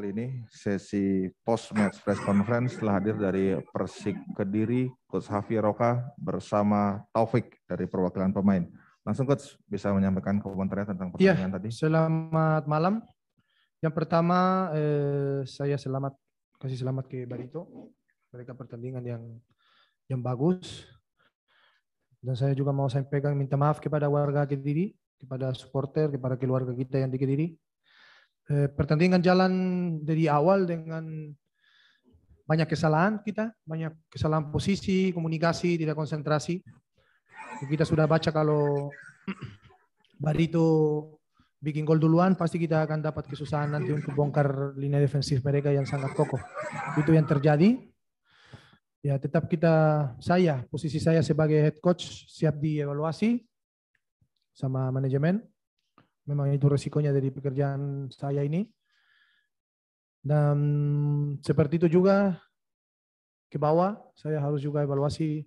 kali ini sesi post match press conference telah hadir dari Persik Kediri, Coach Hafi Roka bersama Taufik dari perwakilan pemain. Langsung Coach bisa menyampaikan komentarnya tentang iya, pertandingan ya, tadi. Selamat malam. Yang pertama eh, saya selamat kasih selamat ke Barito. Mereka pertandingan yang yang bagus. Dan saya juga mau sampaikan minta maaf kepada warga Kediri, kepada supporter, kepada keluarga kita yang di Kediri Eh, pertandingan jalan dari awal dengan banyak kesalahan kita, banyak kesalahan posisi, komunikasi, tidak konsentrasi. Kita sudah baca kalau Barito bikin gol duluan, pasti kita akan dapat kesusahan nanti untuk bongkar lini defensif mereka yang sangat kokoh. Itu yang terjadi. Ya, tetap kita, saya, posisi saya sebagai head coach siap dievaluasi sama manajemen memang itu resikonya dari pekerjaan saya ini. Dan seperti itu juga ke bawah saya harus juga evaluasi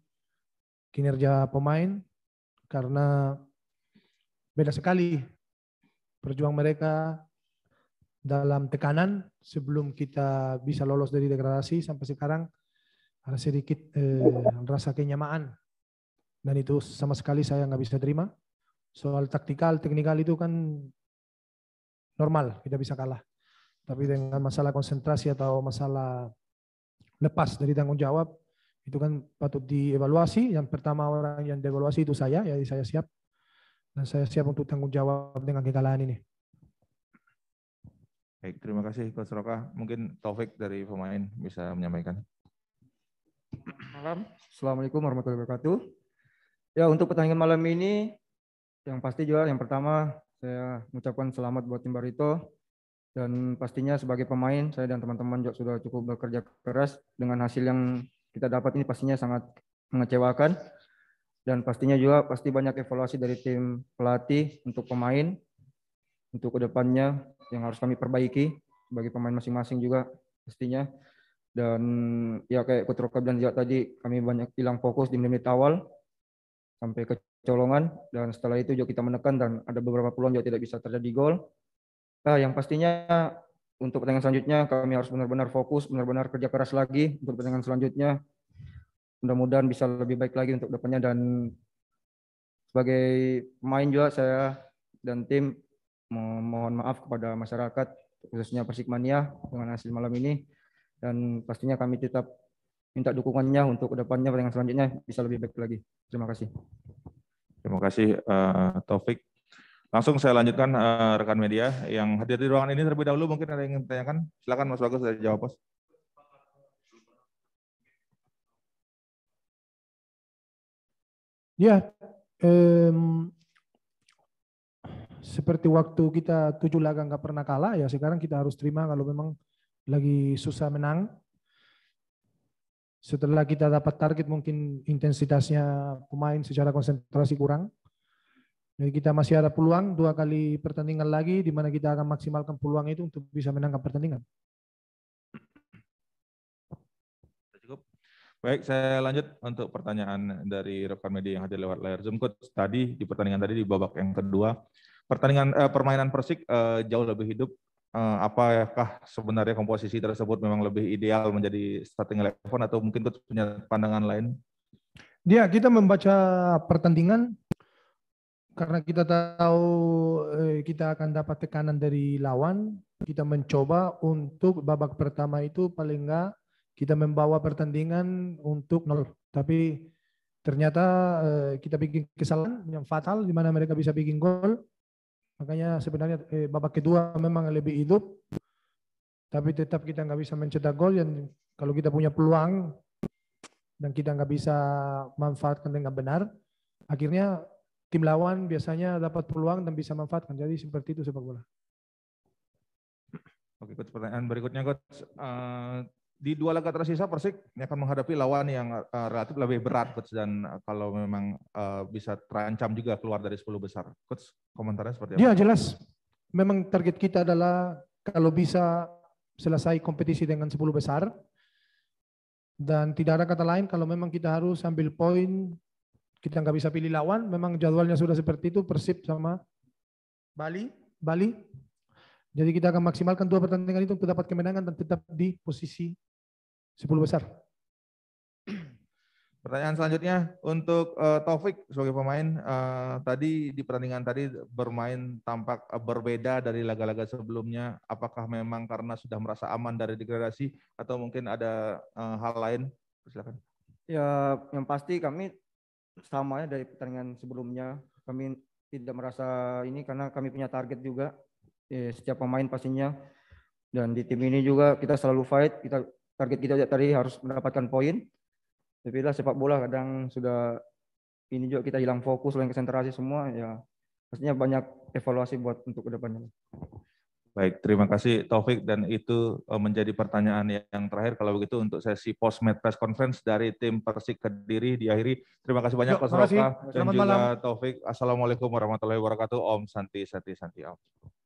kinerja pemain karena beda sekali perjuang mereka dalam tekanan sebelum kita bisa lolos dari degradasi sampai sekarang ada sedikit eh, rasa kenyamaan dan itu sama sekali saya nggak bisa terima soal taktikal, teknikal itu kan normal, kita bisa kalah. Tapi dengan masalah konsentrasi atau masalah lepas dari tanggung jawab, itu kan patut dievaluasi. Yang pertama orang yang dievaluasi itu saya, ya saya siap. Dan saya siap untuk tanggung jawab dengan kekalahan ini. Baik, terima kasih Coach Roka. Mungkin Taufik dari pemain bisa menyampaikan. Malam, Assalamualaikum warahmatullahi wabarakatuh. Ya, untuk pertandingan malam ini yang pasti juga yang pertama saya mengucapkan selamat buat tim Barito dan pastinya sebagai pemain saya dan teman-teman juga sudah cukup bekerja keras dengan hasil yang kita dapat ini pastinya sangat mengecewakan dan pastinya juga pasti banyak evaluasi dari tim pelatih untuk pemain untuk kedepannya yang harus kami perbaiki bagi pemain masing-masing juga pastinya dan ya kayak Kutroka dan juga tadi kami banyak hilang fokus di menit awal sampai ke colongan dan setelah itu juga kita menekan dan ada beberapa peluang juga tidak bisa terjadi gol. Nah, yang pastinya untuk pertandingan selanjutnya kami harus benar-benar fokus, benar-benar kerja keras lagi untuk pertandingan selanjutnya. Mudah-mudahan bisa lebih baik lagi untuk depannya dan sebagai pemain juga saya dan tim mohon maaf kepada masyarakat khususnya Persikmania dengan hasil malam ini dan pastinya kami tetap minta dukungannya untuk depannya pertandingan selanjutnya bisa lebih baik lagi. Terima kasih. Terima kasih uh, Taufik. Langsung saya lanjutkan uh, rekan media yang hadir di ruangan ini terlebih dahulu mungkin ada yang ingin tanyakan. Silakan Mas Bagus saya jawab, Pos. Ya, um, seperti waktu kita tujuh laga nggak pernah kalah ya sekarang kita harus terima kalau memang lagi susah menang setelah kita dapat target mungkin intensitasnya pemain secara konsentrasi kurang. Jadi kita masih ada peluang dua kali pertandingan lagi di mana kita akan maksimalkan peluang itu untuk bisa menangkap pertandingan. Cukup. Baik, saya lanjut untuk pertanyaan dari rekan media yang hadir lewat layar Zoom. Coach, tadi di pertandingan tadi di babak yang kedua, pertandingan eh, permainan Persik eh, jauh lebih hidup Eh, apakah sebenarnya komposisi tersebut memang lebih ideal menjadi starting eleven atau mungkin coach punya pandangan lain? Ya, kita membaca pertandingan karena kita tahu eh, kita akan dapat tekanan dari lawan, kita mencoba untuk babak pertama itu paling enggak kita membawa pertandingan untuk nol. Tapi ternyata eh, kita bikin kesalahan yang fatal di mana mereka bisa bikin gol Makanya sebenarnya eh, babak kedua memang lebih hidup, tapi tetap kita nggak bisa mencetak gol. Yang kalau kita punya peluang dan kita nggak bisa manfaatkan dengan benar, akhirnya tim lawan biasanya dapat peluang dan bisa manfaatkan. Jadi seperti itu sepak bola. Oke, coach. Pertanyaan berikutnya, coach. Uh, di dua laga tersisa Persik akan menghadapi lawan yang uh, relatif lebih berat coach dan eh, kalau memang uh, bisa terancam juga keluar dari 10 besar. Coach, komentarnya seperti apa? Ya, jelas. Memang target kita adalah kalau bisa selesai kompetisi dengan 10 besar. Dan tidak ada kata lain kalau memang kita harus ambil poin, kita nggak bisa pilih lawan, memang jadwalnya sudah seperti itu Persib sama Bali, Bali. Jadi kita akan maksimalkan dua pertandingan itu untuk dapat kemenangan dan tetap di posisi 10 besar. Pertanyaan selanjutnya untuk uh, Taufik sebagai pemain uh, tadi di pertandingan tadi bermain tampak berbeda dari laga-laga sebelumnya. Apakah memang karena sudah merasa aman dari degradasi atau mungkin ada uh, hal lain? Silakan. Ya, yang pasti kami sama ya dari pertandingan sebelumnya. Kami tidak merasa ini karena kami punya target juga eh, setiap pemain pastinya. Dan di tim ini juga kita selalu fight, kita target kita tadi harus mendapatkan poin. Tapi lah sepak bola kadang sudah ini juga kita hilang fokus, hilang konsentrasi semua ya pastinya banyak evaluasi buat untuk kedepannya. Baik, terima kasih Taufik dan itu eh, menjadi pertanyaan yang terakhir kalau begitu untuk sesi post match press conference dari tim Persik Kediri diakhiri. Terima kasih banyak Pak Roka dan juga malam. Taufik. Assalamualaikum warahmatullahi wabarakatuh. Om Santi Santi Santi Om.